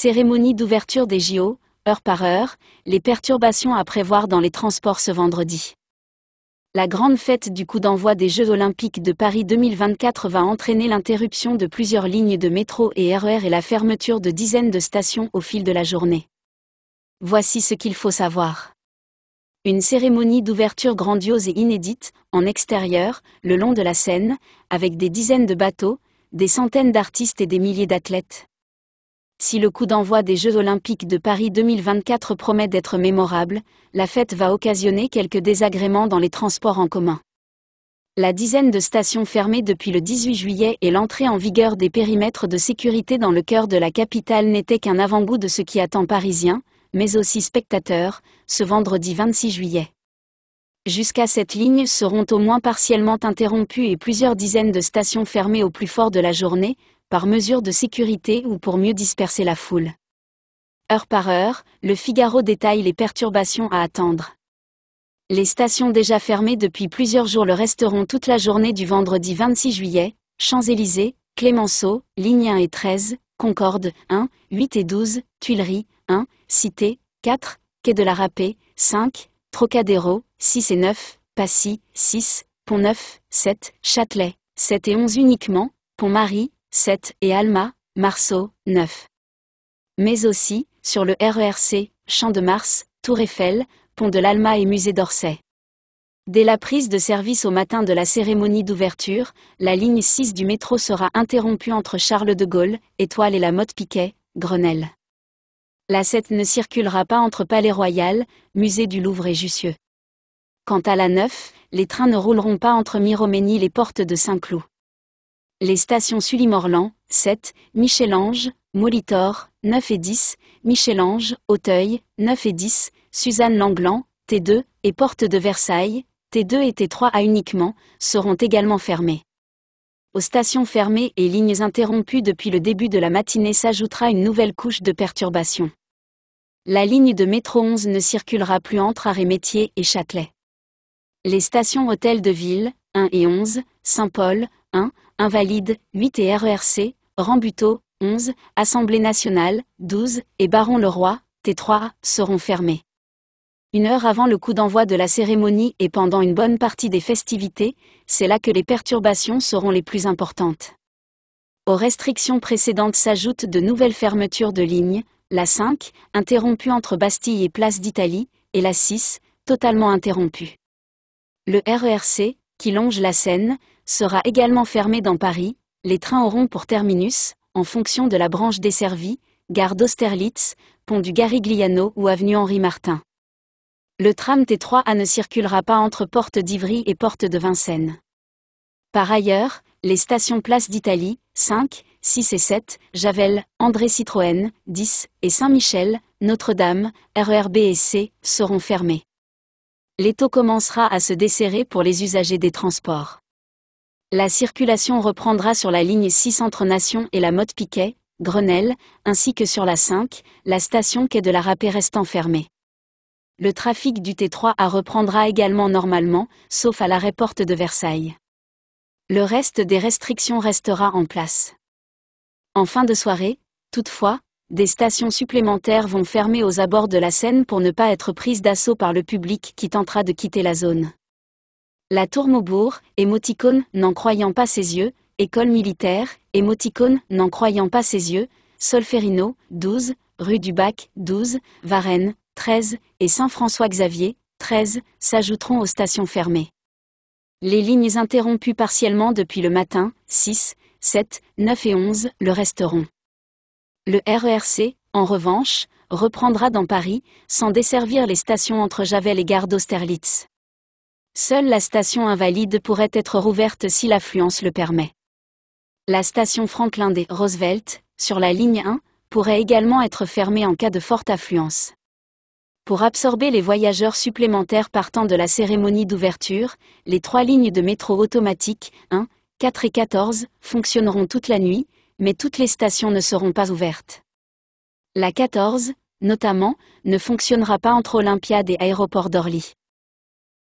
Cérémonie d'ouverture des JO, heure par heure, les perturbations à prévoir dans les transports ce vendredi. La grande fête du coup d'envoi des Jeux olympiques de Paris 2024 va entraîner l'interruption de plusieurs lignes de métro et RER e et la fermeture de dizaines de stations au fil de la journée. Voici ce qu'il faut savoir. Une cérémonie d'ouverture grandiose et inédite, en extérieur, le long de la Seine, avec des dizaines de bateaux, des centaines d'artistes et des milliers d'athlètes. Si le coup d'envoi des Jeux Olympiques de Paris 2024 promet d'être mémorable, la fête va occasionner quelques désagréments dans les transports en commun. La dizaine de stations fermées depuis le 18 juillet et l'entrée en vigueur des périmètres de sécurité dans le cœur de la capitale n'étaient qu'un avant-goût de ce qui attend Parisiens, mais aussi spectateurs, ce vendredi 26 juillet. Jusqu'à cette ligne seront au moins partiellement interrompues et plusieurs dizaines de stations fermées au plus fort de la journée, par mesure de sécurité ou pour mieux disperser la foule. Heure par heure, le Figaro détaille les perturbations à attendre. Les stations déjà fermées depuis plusieurs jours le resteront toute la journée du vendredi 26 juillet, Champs-Élysées, Clémenceau, ligne 1 et 13, Concorde, 1, 8 et 12, Tuileries, 1, Cité, 4, Quai de la Rapée, 5, Trocadéro, 6 et 9, Passy, 6, Pont-Neuf, 7, Châtelet, 7 et 11 uniquement, Pont-Marie, 7, et Alma, Marceau, 9. Mais aussi, sur le RERC, Champ de Mars, Tour Eiffel, Pont de l'Alma et Musée d'Orsay. Dès la prise de service au matin de la cérémonie d'ouverture, la ligne 6 du métro sera interrompue entre Charles de Gaulle, Étoile et la Motte Piquet, Grenelle. La 7 ne circulera pas entre Palais Royal, Musée du Louvre et Jussieu. Quant à la 9, les trains ne rouleront pas entre Miroménie et portes de Saint-Cloud. Les stations Sully-Morland, 7, Michel-Ange, Molitor, 9 et 10, Michel-Ange, Auteuil, 9 et 10, suzanne Langlan, T2, et Porte de Versailles, T2 et T3A uniquement, seront également fermées. Aux stations fermées et lignes interrompues depuis le début de la matinée s'ajoutera une nouvelle couche de perturbation. La ligne de métro 11 ne circulera plus entre Arrêt-Métier et Châtelet. Les stations Hôtel de Ville, 1 et 11, Saint-Paul, 1, Invalide, 8 et RERC, Rambuteau, 11, Assemblée nationale, 12, et baron Leroy, T3, seront fermés. Une heure avant le coup d'envoi de la cérémonie et pendant une bonne partie des festivités, c'est là que les perturbations seront les plus importantes. Aux restrictions précédentes s'ajoutent de nouvelles fermetures de lignes, la 5, interrompue entre Bastille et Place d'Italie, et la 6, totalement interrompue. Le RERC, qui longe la Seine, sera également fermée dans Paris. Les trains auront pour terminus, en fonction de la branche desservie, gare d'Austerlitz, pont du Garigliano ou avenue Henri Martin. Le tram T3A ne circulera pas entre porte d'Ivry et porte de Vincennes. Par ailleurs, les stations Place d'Italie, 5, 6 et 7, Javel, André Citroën, 10 et Saint-Michel, Notre-Dame, RERB et C, seront fermées l'étau commencera à se desserrer pour les usagers des transports. La circulation reprendra sur la ligne 6 entre Nation et la Motte Piquet, Grenelle, ainsi que sur la 5, la station quai de la Rapée restant fermée. Le trafic du T3 A reprendra également normalement, sauf à l'arrêt porte de Versailles. Le reste des restrictions restera en place. En fin de soirée, toutefois, des stations supplémentaires vont fermer aux abords de la Seine pour ne pas être prises d'assaut par le public qui tentera de quitter la zone. La tour Maubourg, émoticône, n'en croyant pas ses yeux, école militaire, émoticône, n'en croyant pas ses yeux, Solferino, 12, rue du Bac, 12, Varennes, 13, et Saint-François-Xavier, 13, s'ajouteront aux stations fermées. Les lignes interrompues partiellement depuis le matin, 6, 7, 9 et 11, le resteront. Le RERC, en revanche, reprendra dans Paris, sans desservir les stations entre Javel et Gare d'Austerlitz. Seule la station invalide pourrait être rouverte si l'affluence le permet. La station Franklin des Roosevelt, sur la ligne 1, pourrait également être fermée en cas de forte affluence. Pour absorber les voyageurs supplémentaires partant de la cérémonie d'ouverture, les trois lignes de métro automatique 1, 4 et 14, fonctionneront toute la nuit, mais toutes les stations ne seront pas ouvertes. La 14, notamment, ne fonctionnera pas entre Olympiade et Aéroport d'Orly.